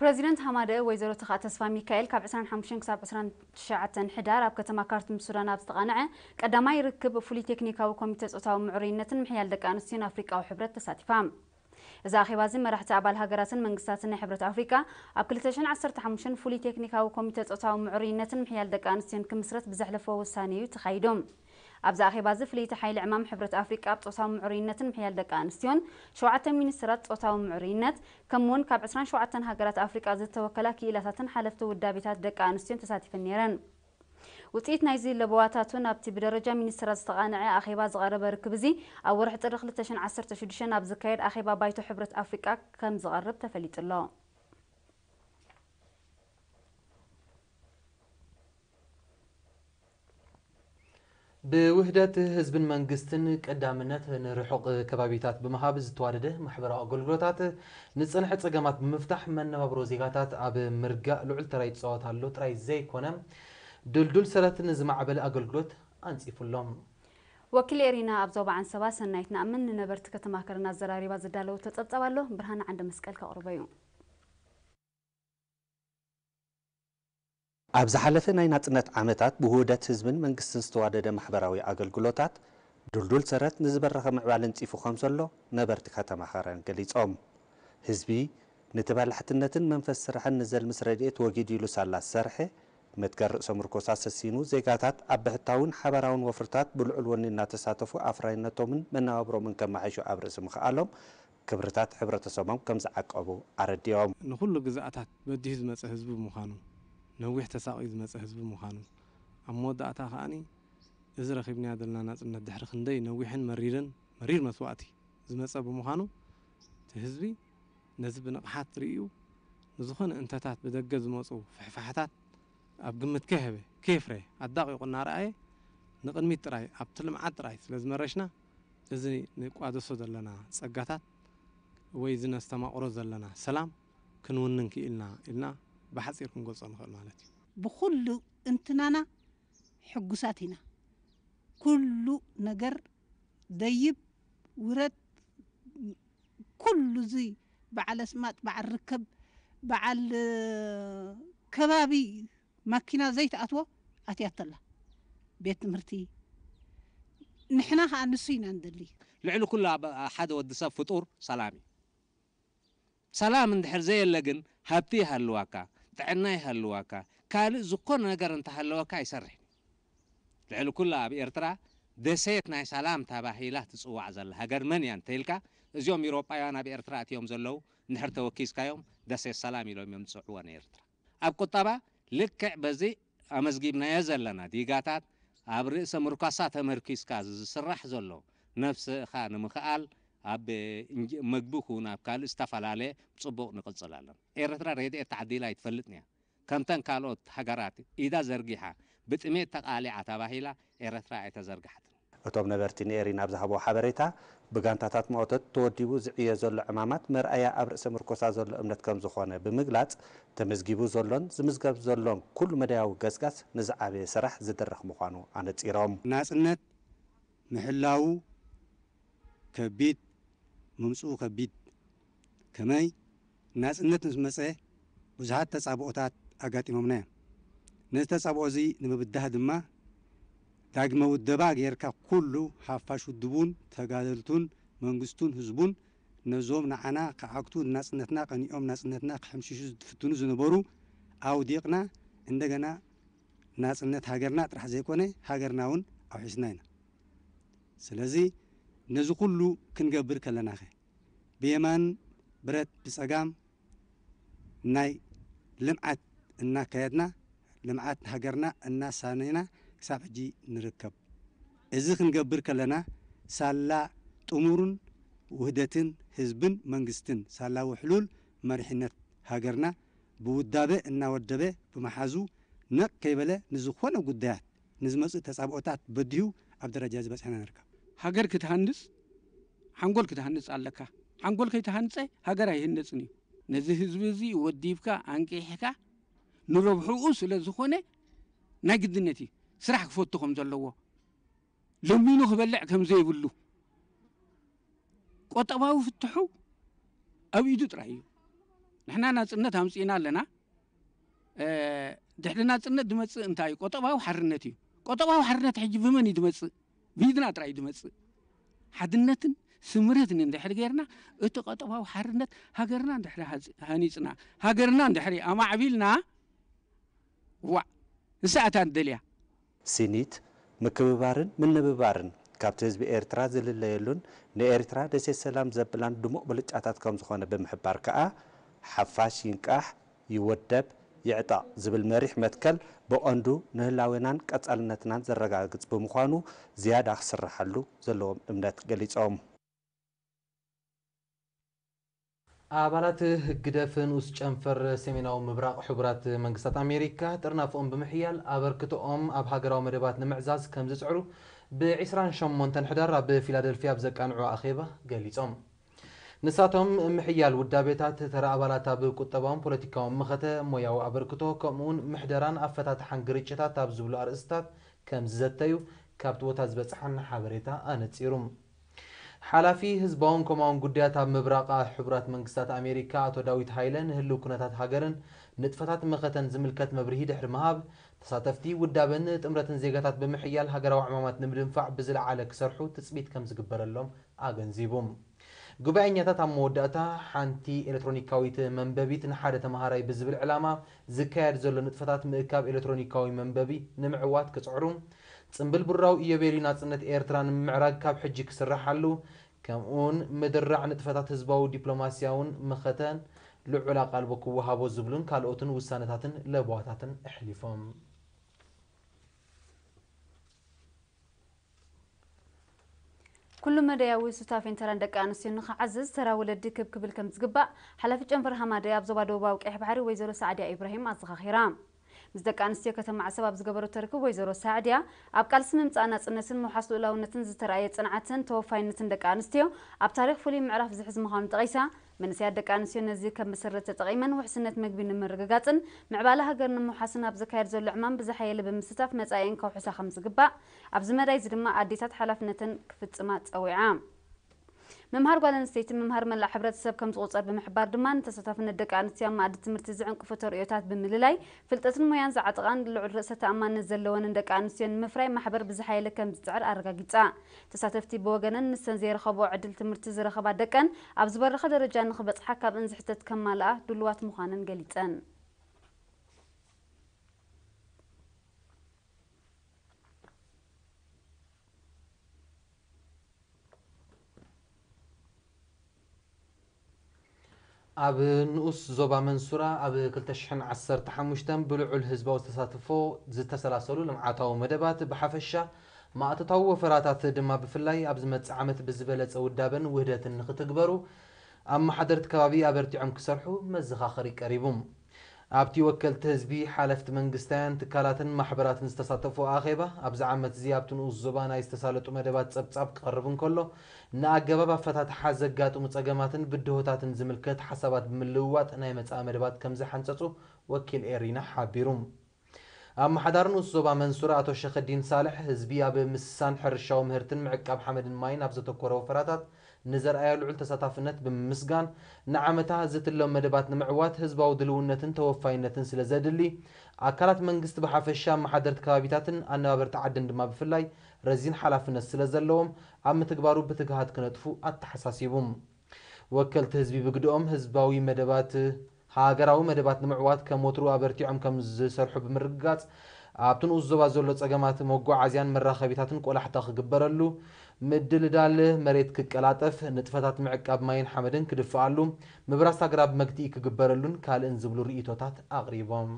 ፕረዚደንት ሃማደ ወይዘሮ ተኽኣ ተስፋ ሚካኤል ካብ 25 ክሳብ 29 ሕዳር ኣብ ከተማ ካርቱም ሱዳን ኣብ ዝተቓንዐ ቀዳማይ ርክብ ፍሉይ ቴክኒካዊ ኮሚቴ ፆታዊ ምዕሩይነትን ምሕያል ደቂ ኣንስትዮን ኣፍሪቃዊ ሕብረት ተሳቲፋ እዚ ኣኼባ እዚ መራሕቲ ኣባል ሃገራትን መንግስታትን ናይ ሕብረት ኣፍሪቃ ኣብ 215 ፍሉይ ቴክኒካዊ ኮሚቴ ፆታዊ ምዕሩይነትን ምሕያል ደቂ ኣንስትዮን ክምስረት ብዘሕለፈ ውሳነ እዩ ተኻይዶም ابزا اخيبا زفليت حيل عمام حبرة افريكا بطوطاو معرينات محيال دقان سيون شوعتا منسرات طوطاو معرينات كمون كاب عسران شوعتا هاقرات افريكا زدت وكلاكي الاساتا حالفت ودابتات دقان سيون تساتي فنيران وتيت نايزي لبواتاتون ابتي بدرجة من السراز تغانع اخيبا زغارب ركبزي او ورح ترخل تشن عسر تشدشن ابزكاير اخيبا بايتو حبرة افريكا كم زغارب تفليت الله بوحدة حزب منغستن قدامنات نرحق كبابيتات بمهاب زتوارده محبر اغلغلوتات نصنح صقامات بمفتاح من مبرو زيغاتات اب مرغا لعل تراي تصوات الله تراي زي كونم دلدل سلات نزمع بل اغلغلوت انصي فلوم وكل ارينا ابزوب عن سباسنا يتنا من نبرت كتماكرنا الزراري بازدالو تصبصبالو برهان عند مسكل كاوربيو ኣብ ዝሓለፈ ናይ ናፅነት ዓመታት ብውህደት ህዝብን መንግስትን ዝተዋደደ ማሕበራዊ ኣገልግሎታት ድልዱል ሰረት ንዝበረኸ ምዕባል ንፂፉ ከም ዘሎ ነበርቲ ከተማ ኸረን ገሊፆም ህዝቢ ነቲ ባላሕትነትን መንፈስ ስራሕን ንዘልምስ ረድኤት ወጊድ ኢሉ ሳላ ዝሰርሐ መትገር ርእሰ ምርኮስ ኣሰሲኑ ዜጋታት ኣብ ብሕታውን ሓበራውን ወፍርታት ብልዑል ወኒ እናተሳተፉ ኣፍራይነቶምን መነባብሮምን ከመሓይሹ ኣብ ርእሲ ምኽኣሎም ክብርታት ሕብረተሰቦም ከም ዝዓቀቡ ኣረድዮም ንኩሉ ግዛኣታት በዲሂ ዝመፀ ህዝቢ ምዃኑ ነዊሕ ተሳቕ እዩ ዝመፀ ህዝቢ ምዃኑ ኣብ መወዳእታ ከዓኒ እዚ ረኺብና ዘለና ናፅነት ድሕሪ ክንደይ ነዊሕን መሪርን መሪር መስዋእቲ ዝመፀ ብምዃኑ እቲ ህዝቢ ነዚ ብንቕሓት ርእዩ ንዝኾነ እንተታት ብደገ ዝመፁ ፍሕፋሕታት ኣብ ግምት ከህበ ከየፍረየ ኣዳቂቑ እናረኣየ ንቕድሚት ጥራይ ኣብቲ ልምዓት ጥራይ ስለ ዝመረሽና እዚ ንቋደሶ ዘለና ፀጋታት ወይ ዝነስተማቕሮ ዘለና ሰላም ክንውንን ክኢልና ኢልና ብሓፂር ክንገልፆ ንኽእል ማለት እዩ ብኩሉ እንትናና ሕጉሳት ኢና ኩሉ ነገር ደይብ ውረድ ኩሉ እዚ በዓል ኣስማጥ በዓል ርከብ በዓል ከባቢ ማኪና ዘይተኣትዎ ኣትያት ኣላ ቤት ትምህርቲ ንሕና ከዓ ንሱ ኢና ንደሊ ልዕሊ ኩሉ ሓደ ወዲ ሰብ ፍጡር ሰላም እዩ ሰላም እንድሕር ዘየለ ግን ሃብቲ ይሃልዋካ ጥዕና ይሃልዋካ ካልእ ዝኾነ ነገር እንተሃለወካ ኣይሰርሕን ልዕሊ ኩሉ ኣብ ኤርትራ ደሴት ናይ ሰላም ተባሂላ ትፅዋዕ ዘላ ሃገር መን እያ እንተይልካ እዚኦም ኢሮጳውያን ኣብ ኤርትራ እትዮም ዘለው ንድሕር ተወኪዝካዮም ደሴት ሰላም ኢሎም እዮም ዝፅዕዋ ንኤርትራ ኣብ ቁጠባ ልክዕ በዚ ኣመዝጊብናዮ ዘለና ዲጋታት ኣብ ርእሰ ምርኳሳ ተመርኪዝካ ዝስራሕ ዘሎ ነፍሲ እኻ ንምኽኣል ኣብ መግቢ ክውን ኣብ ካልእ ዝተፈላለየ ፅቡቅ ንቅፅል ኣለን ኤረትራ ሬድኤት ተዓዲላ ይትፈልጥ እያ ከምተን ካልኦት ሃገራት ኢዳ ዘርጊሓ ብጥሜት ተቃሊዓ ተባሂላ ኤረትራ ኣይተዘርግሓትን እቶም ነበርቲ ንኤሪ ናብ ዝሃቦ ሓበሬታ ብጋንታታት መእቶት ተወዲቡ ዝዕየ ዘሎ ዕማማት መርኣያ ኣብ ርእሰ ምርኮሳ ዘሎ እምነት ከም ዝኾነ ብምግላፅ ተመዝጊቡ ዘሎን ዝምዝገብ ዘሎን ኩሉ መዳያዊ ገስጋስ ንዝዓበየ ስራሕ ዝድረኽ ምዃኑ ኣነፂሮም ናፅነት ምሕላው ከቢድ መምፅኡ ከቢድ ከመይ ናፅነት ምስ መፀ ብዙሓት ተፃብኦታት ኣጋጢሞምና እዮም ነዚ ተፃብኦ እዚ ንምብዳህ ድማ ዳግመ ውደባ ጌርካ ኩሉ ሓፋሽ ውድቡን ተጋደልቱን መንግስቱን ህዝቡን ነዞም ንዓና ክዓግቱ ናፅነትና ቀኒኦም ናፅነትና ክሕምሽሹ ዝፍትኑ ዝነበሩ ኣውዲቕና እንደገና ናፅነት ሃገርና ጥራሕ ዘይኮነ ሃገርና እውን ኣውሒስና ኢና ስለዚ ነዚ ኩሉ ክንገብር ከለና ኸ ብየማን ብረት ብፀጋም ናይ ልምዓት እናካየድና ልምዓት ሃገርና እናሳነና ክሳብ ሕጂ ንርከብ እዚ ክንገብር ከለና ሳላ ጥሙሩን ውህደትን ህዝብን መንግስትን ሳላ ውሕሉል መሪሕነት ሃገርና ብውዳበ እናወደበ ብመሓዙ ነቕ ከይበለ ንዝኾነ ጉዳያት ንዝመፅእ ተፃብኦታት በዲሁ ኣብ ደረጃ ዝበፅሐና ንርከብ ሃገር ክትሃንጽ ሓንጎል ክትሃንጽ ኣለካ ሓንጎል ከይተሃንፀ ሃገር ኣይህነፅን እዩ ነዚ ህዝቢ እዚ ወዲብካ ኣንቂሕካ ንረብሕኡ ስለ ዝኾነ ናይ ግድነት እዩ ስራሕ ክፈቱ ከም ዘለዎ ለሚኑ ክበልዕ ከም ዘይብሉ ቆጠባዊ ፍትሑ ኣብ ኢዱ ጥራይ እዩ ንሕና ናፅነት ኣምፅኢና ኣለና ድሕሪ ናፅነት ድመፅእ እንታይ እዩ ቆጠባዊ ሓርነት እዩ ቆጠባዊ ሓርነት ሕጂ ብመን እዩ ድመፅእ بيدنا تراي دمص حدنتن سمرتن اند حري غيرنا اتو قطوا وحرنت هاغرنا اند حري هانيصنا هاغرنا اند حري اما عبيلنا وا الساعه دليا سنيت مكببارن من نببارن كابت حزب ايرترا زلل ليلون ن ايرترا دسي سلام زبلان دمو بلچاتات كم زخونه بمحبار كا حفاش ينقح يودب ይዕጣ ዝብል መሪሕ መትከል ብቐንዱ ንህላዊናን ቀጻልነትናን ዘረጋግጽ ብምዃኑ ዝያዳ ክስራሓሉ ዘለዎም እምነት ገሊፆም ኣባላት ህግደፍ ንኡስ ጨንፈር ሰሜናዊ ምብራቕ ሕቡራት መንግስታት ኣሜሪካ ጥርናፍኦም ብምሕያል ኣበርክቶኦም ኣብ ሃገራዊ መደባት ንምዕዛዝ ከም ዝፅዕሩ ብ28 ሕዳር ኣብ ፊላደልፊያ ብዘቃንዑ ኣኼባ ገሊፆም ንሳቶም ምሕያል ውዳቤታት ተረ ኣባላት ኣብ ቁጠባውን ፖለቲካውን መኸተ ሞያዊ ኣበርክቶ ከምኡውን ምሕደራን ኣፈታትሓን ግርጭታት ኣብ ዝብሉ ኣርእስታት ከም ዝዘተዩ ካብቲ ቦታ ዝበፅሐን ሓበሬታ ኣነፂሩ ሓላፊ ህዝባውን ከምኡውን ጉዳያት ኣብ ምብራቕ ሕቡራት መንግስታት ኣሜሪካ ኣቶ ዳዊት ሃይለ ንህልው ኩነታት ሃገርን ንጥፈታት መኸተን ዝምልከት መብርሂ ድሕሪ ምሃብ ተሳተፍቲ ውዳበን ጥምረትን ዜጋታት ብምሕያል ሃገራዊ ዕማማት ንምድንፋዕ ብዝለዓለ ክሰርሑ ትፅቢት ከም ዝግበረሎም ኣገንዚቡ ጉባኤኛታት ኣብ መወዳእታ ሓንቲ ኤሌክትሮኒካዊት መንበቢት ንሓደ ተምሃራይ ብዝብል ዕላማ ዝካየድ ዘሎ ንጥፈታት ምእካብ ኤሌክትሮኒካዊ መንበቢ ንምዕዋት ክፅዕሩ ፅምብል ብራዊ ኢዮቤልዩ ናፅነት ኤርትራ ንምምዕራግ ካብ ሕጂ ክስራሓሉ ከምኡውን ምድራዕ ንጥፈታት ህዝባዊ ዲፕሎማስያውን ምኸተን ልዑል ኣቓልቦ ክወሃቦ ዝብሉን ካልኦትን ውሳነታትን ለቦዋታትን ኣሕሊፎም كل مديا وسوتافين ترى دقي أنستيو نخعزز ترى ولدي كب كبل كم تقبع حلفي جنبر هماديا بزوا دوبا وقح ويزرو سعديا إبراهيم أزخخيرام ምስ ደቂ ኣንስትዮ تركو ዓሰብ ኣብ أب ተርክብ ወይዘሮ ሳዕድያ ኣብ ቃልሲ ምምፃእ ናፅነትን ምውሓስ ልኡላውነትን ዝተረኣየ ፅንዓትን ተወፋይነትን ደቂ ኣንስትዮ أب تاريخ ፍሉይ معرف زحز ምዃኑ ጠቒሳ من سيادة كانسيو نزي كمسرة تطغيما وحسنة مقبين مرقاقاتن معبالة هقر نمو حسنة بزكاير زول عمان بزحي اللي بمستاف متعين كوحسا خمس قبع أبزمرا يزدما عديسات حلف نتن كفتسمات أوي عام ምምሃር ጓል ኣንስተይትን ምምሃር መላእ ሕብረተሰብ ከም ዝቑፀር ብምሕባር ድማ ንተሳታፍነት ደቂ ኣንስትዮ ኣብ መኣዲ ትምህርቲ ዝዕንቅፉ ተርእዮታት ብምልላይ ፍልጠትን ሙያን ዝዓጥቓን ልዑል ርእሰ ተኣማንነት ዘለወንን ደቂ ኣንስትዮ ንምፍራይ ማሕበር ብዝሓይለ ከም ዝፅዕር ኣረጋጊፃ ተሳተፍቲ ብወገነን ንሰን ዘይረኸቦ ዕድል ትምህርቲ ዝረኸባ ደቀን ኣብ ዝበረኸ ደረጃ ንክበፅሓ ካብ እንዝሕተት ከማልኣ ድልዋት ምዃነን ገሊፀን ኣብ ንኡስ ዞባ መንሱራ ኣብ 215 ብልዑል ህዝባዊ ዝተሳትፎ ዝተሰላሰሉ ልምዓታዊ መደባት ብሓፈሻ ማእተታዊ ወፈራታት ድማ ብፍላይ ኣብ ዝመፅእ ዓመት ብዝበለፀ ውዳበን ውህደትን ንክትግበሩ ኣመሓደርቲ ከባቢ ኣበርቲዖም ክሰርሑ መዘኻኸሪ ቀሪቡ ኣብቲ ወከልቲ ህዝቢ ሓለፍቲ መንግስታያን ትካላትን ማሕበራትን ዝተሳተፉ ኣኼባ ኣብዚ ዓመት እዚ ኣብቲ ንኡስ ዞባ ናይ ዝተሳለጡ መደባት ጸብጻብ ክቐርብ እንከሎ ንኣገባብ ኣፈታትሓ ዘጋጥሙ ፀገማትን ብድሆታትን ዝምልከት ሓሳባት ብምልውዋጥ ናይ መፃኢ መደባት ከም ዝሓንፀፁ ወኪል ኤሪና ሓቢሩ ኣብ ማሕዳር ንኡስ ዞባ መንሱር ኣቶ ሸክዲን ሳልሕ ህዝቢ ኣብ ምስሳን ሕርሻዊ ምህርትን ምዕቃብ ሓመድን ማይን ኣብ ዘተኮረ ወፈራታት ንዘርኣያ ልዑል ተሳታፍነት ብምምስጋን ንዓመታ ዘትሎም መደባት ንምዕዋት ህዝባዊ ድልውነትን ተወፋይነትን ስለ ዘድሊ ኣካላት መንግስቲ ብሓፈሻ መሓደርቲ ከባቢታትን ኣነባበርቲ ዓድን ድማ ብፍላይ ረዚን ሓላፍነት ስለ ዘለዎም ኣብ ምትግባሩ ብትግሃት ክነጥፉ ኣተሓሳሲቡ ወከልቲ ህዝቢ ብግድኦም ህዝባዊ መደባት ሃገራዊ መደባት ንምዕዋት ከም ወትሩ ኣበርቲዖም ከም ዝሰርሑ ብምርግጋፅ ኣብቲ ንኡ ዞባ ዘሎ ፀገማት መጓዓዝያን መራኸቢታትን ቆላሕታ ክግበረሉ ምድልዳል መሬት ክቀላጠፍ ንጥፈታት ምዕቃብ ማይን ሓመድን ክድፍኣሉ ምብራስ ኣግራብ መግቲኢ ክግበረሉን ካልእን ዝብሉ ርእቶታት ኣቕሪቦም